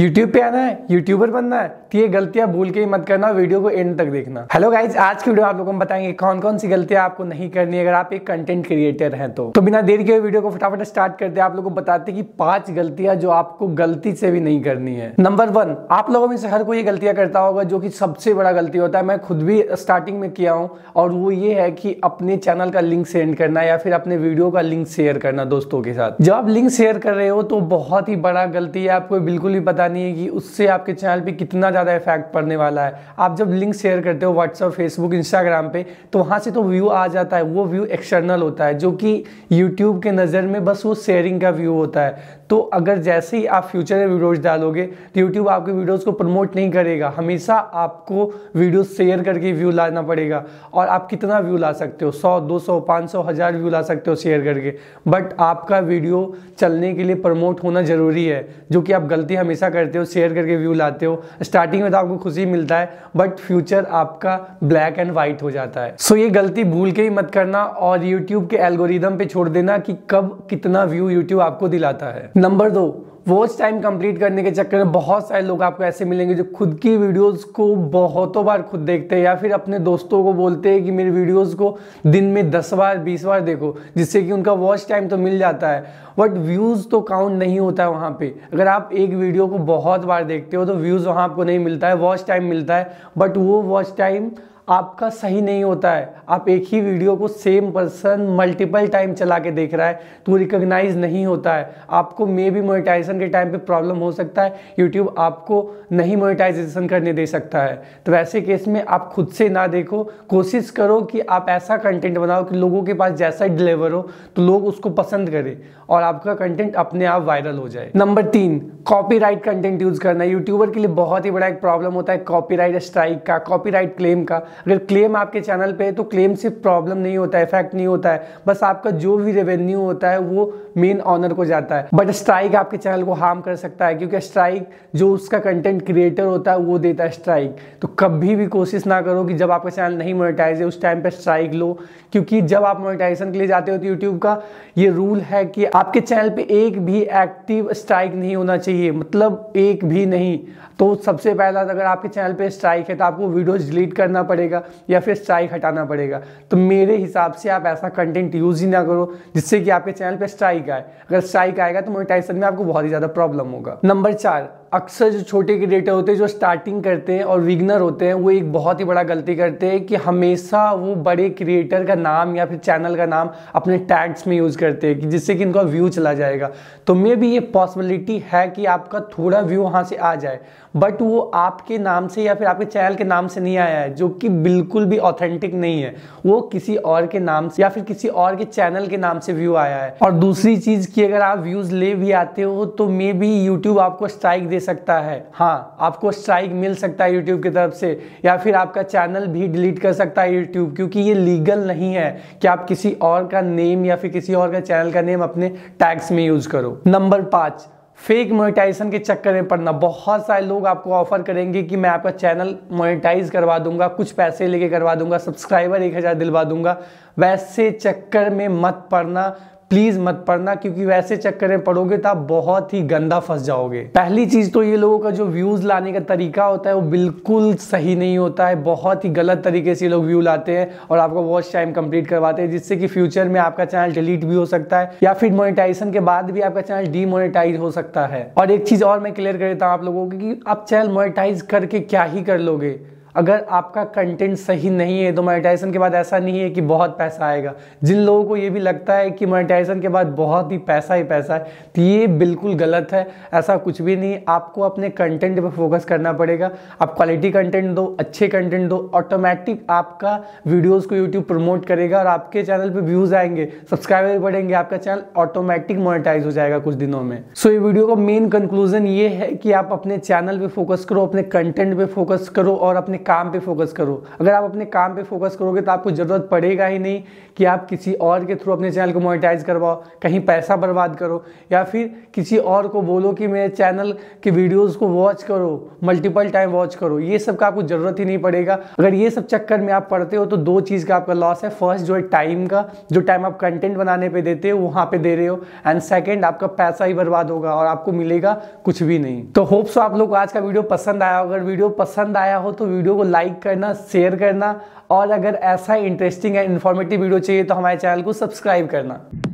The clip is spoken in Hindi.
यूट्यूब पे आना है यूट्यूबर बनना है तो ये गलतियां भूल के ही मत करना वीडियो को एंड तक देखना हेलो गाइज आज की वीडियो आप लोगों को बताएंगे कौन कौन सी गलतियां आपको नहीं करनी अगर आप एक कंटेंट क्रिएटर हैं तो तो बिना देर के वीडियो को फटाफट स्टार्ट करते हैं आप लोगों को बताते कि पांच गलतियां जो आपको गलती से भी नहीं करनी है नंबर वन आप लोगों में से हर कोई गलतियां करता होगा जो की सबसे बड़ा गलती होता है मैं खुद भी स्टार्टिंग में किया हूँ और वो ये है कि अपने चैनल का लिंक सेंड करना या फिर अपने वीडियो का लिंक शेयर करना दोस्तों के साथ जब आप लिंक शेयर कर रहे हो तो बहुत ही बड़ा गलती है आपको बिल्कुल भी पता कि उससे आपके चैनल पे कितना ज़्यादा इफेक्ट पड़ने वाला है आप जब लिंक शेयर करते हो व्हाट्सअप फेसबुक इंस्टाग्राम पे तो वहाँ से तो व्यू आ जाता है वो व्यू एक्सटर्नल होता है जो कि यूट्यूब के नज़र में बस वो शेयरिंग का व्यू होता है तो अगर जैसे ही आप फ्यूचर में वीडियोज डालोगे तो यूट्यूब आपके वीडियोज़ को प्रमोट नहीं करेगा हमेशा आपको वीडियो शेयर करके व्यू लाना पड़ेगा और आप कितना व्यू ला सकते हो सौ दो सौ पाँच सौ हज़ार व्यू ला सकते हो शेयर करके बट आपका वीडियो चलने के लिए प्रमोट होना ज़रूरी है जो कि आप गलती हमेशा करते हो शेयर करके व्यू लाते हो स्टार्टिंग में तो आपको खुशी मिलता है बट फ्यूचर आपका ब्लैक एंड वाइट हो जाता है सो so, ये गलती भूल के ही मत करना और यूट्यूब के एल्गोरिदम पे छोड़ देना कि कब कितना व्यू यूट्यूब आपको दिलाता है नंबर दो वॉच टाइम कंप्लीट करने के चक्कर में बहुत सारे लोग आपको ऐसे मिलेंगे जो खुद की वीडियोस को बहुतों बार खुद देखते हैं या फिर अपने दोस्तों को बोलते हैं कि मेरी वीडियोस को दिन में दस बार बीस बार देखो जिससे कि उनका वॉच टाइम तो मिल जाता है बट व्यूज़ तो काउंट नहीं होता है वहाँ पर अगर आप एक वीडियो को बहुत बार देखते हो तो व्यूज़ वहाँ आपको नहीं मिलता है वॉच टाइम मिलता है बट वो वॉच टाइम आपका सही नहीं होता है आप एक ही वीडियो को सेम पर्सन मल्टीपल टाइम चला के देख रहा है तो रिकॉग्नाइज नहीं होता है आपको मे बी मोनेटाइजेशन के टाइम पे प्रॉब्लम हो सकता है यूट्यूब आपको नहीं मोनेटाइजेशन करने दे सकता है तो ऐसे केस में आप खुद से ना देखो कोशिश करो कि आप ऐसा कंटेंट बनाओ कि लोगों के पास जैसा डिलीवर हो तो लोग उसको पसंद करें और आपका कंटेंट अपने आप वायरल हो जाए नंबर तीन कॉपीराइट कंटेंट यूज करना यूट्यूबर के लिए बहुत ही बड़ा एक प्रॉब्लम होता है कॉपीराइट स्ट्राइक का कॉपीराइट क्लेम का अगर क्लेम आपके चैनल पे तो क्लेम से प्रॉब्लम नहीं होता है इफेक्ट नहीं होता है बस आपका जो भी रेवेन्यू होता है वो मेन ऑनर को जाता है बट स्ट्राइक आपके चैनल को हार्म कर सकता है क्योंकि स्ट्राइक जो उसका कंटेंट क्रिएटर होता है वो देता है स्ट्राइक तो कभी भी कोशिश ना करो कि जब आपका चैनल नहीं मोनिटाइज है उस टाइम पर स्ट्राइक लो क्योंकि जब आप मोनिटाइजेशन के लिए जाते हो तो यूट्यूब का ये रूल है कि आपके चैनल पर एक भी एक्टिव स्ट्राइक नहीं होना चाहिए मतलब एक भी नहीं तो सबसे पहला अगर आपके चैनल पर स्ट्राइक है तो आपको वीडियोज डिलीट करना पड़ेगा पड़ेगा या फिर स्ट्राइक हटाना पड़ेगा तो मेरे हिसाब से आप ऐसा कंटेंट यूज़ ही ना करो जिससे कि आपके चैनल पर स्ट्राइक आए अगर स्ट्राइक आएगा तो मोनिटाइजेशन में आपको बहुत ही ज़्यादा प्रॉब्लम होगा नंबर चार अक्सर जो छोटे क्रिएटर होते हैं जो स्टार्टिंग करते हैं और विगनर होते हैं वो एक बहुत ही बड़ा गलती करते हैं कि हमेशा वो बड़े क्रिएटर का नाम या फिर चैनल का नाम अपने टैग्स में यूज़ करते हैं कि जिससे कि इनका व्यू चला जाएगा तो मे भी ये पॉसिबिलिटी है कि आपका थोड़ा व्यू वहाँ से आ जाए बट वो आपके नाम से या फिर आपके चैनल के नाम से नहीं आया है जो कि बिल्कुल भी ऑथेंटिक नहीं है वो किसी और के नाम से या फिर किसी और के चैनल के नाम से व्यू आया है और दूसरी चीज़ की अगर आप व्यूज़ ले भी आते हो तो मे भी यूट्यूब आपको स्ट्राइक दे सकता है हाँ आपको स्ट्राइक मिल सकता है यूट्यूब की तरफ से या फिर आपका चैनल भी डिलीट कर सकता है यूट्यूब क्योंकि ये लीगल नहीं है कि आप किसी और का नेम या फिर किसी और का चैनल का नेम अपने टैक्स में यूज करो नंबर पाँच फेक मोनेटाइजेशन के चक्कर में पड़ना बहुत सारे लोग आपको ऑफर करेंगे कि मैं आपका चैनल मोनेटाइज करवा दूंगा कुछ पैसे लेके करवा दूंगा सब्सक्राइबर एक हज़ार दिलवा दूंगा वैसे चक्कर में मत पड़ना प्लीज मत पढ़ना क्योंकि वैसे चक्कर में पढ़ोगे तो आप बहुत ही गंदा फंस जाओगे पहली चीज तो ये लोगों का जो व्यूज लाने का तरीका होता है वो बिल्कुल सही नहीं होता है बहुत ही गलत तरीके से ये लोग व्यू लाते हैं और आपका वॉच टाइम कंप्लीट करवाते हैं जिससे कि फ्यूचर में आपका चैनल डिलीट भी हो सकता है या फिर मोनिटाइजेशन के बाद भी आपका चैनल डीमोनिटाइज हो सकता है और एक चीज और मैं क्लियर कर देता हूँ आप लोगों को कि आप चैनल मोनिटाइज करके क्या ही कर लोगे अगर आपका कंटेंट सही नहीं है तो मोनेटाइजेशन के बाद ऐसा नहीं है कि बहुत पैसा आएगा जिन लोगों को ये भी लगता है कि मोनेटाइजेशन के बाद बहुत ही पैसा ही पैसा है तो ये बिल्कुल गलत है ऐसा कुछ भी नहीं आपको अपने कंटेंट पर फोकस करना पड़ेगा आप क्वालिटी कंटेंट दो अच्छे कंटेंट दो ऑटोमेटिक आपका वीडियोज़ को यूट्यूब प्रमोट करेगा और आपके चैनल पर व्यूज़ आएंगे सब्सक्राइबर बढ़ेंगे आपका चैनल ऑटोमेटिक मोनिटाइज हो जाएगा कुछ दिनों में सो so, ये वीडियो का मेन कंक्लूजन ये है कि आप अपने चैनल पर फोकस करो अपने कंटेंट पर फोकस करो और अपने काम पे फोकस करो अगर आप अपने काम पे फोकस करोगे तो आपको ज़रूरत पड़ेगा ही नहीं कि आप किसी और के थ्रू अपने चैनल को मोनेटाइज करवाओ कहीं पैसा बर्बाद करो या फिर किसी और को बोलो कि मेरे चैनल के वीडियोस को वॉच करो मल्टीपल टाइम वॉच करो ये सब का आपको ज़रूरत ही नहीं पड़ेगा अगर ये सब चक्कर में आप पढ़ते हो तो दो चीज़ का आपका लॉस है फर्स्ट जो है टाइम का जो टाइम आप कंटेंट बनाने पर देते हो वहाँ पर दे रहे हो एंड सेकेंड आपका पैसा ही बर्बाद होगा और आपको मिलेगा कुछ भी नहीं तो होप्स तो आप लोग आज का वीडियो पसंद आया अगर वीडियो पसंद आया हो तो वीडियो वीडियो को लाइक करना शेयर करना और अगर ऐसा इंटरेस्टिंग एंड इन्फॉर्मेटिव वीडियो चाहिए तो हमारे चैनल को सब्सक्राइब करना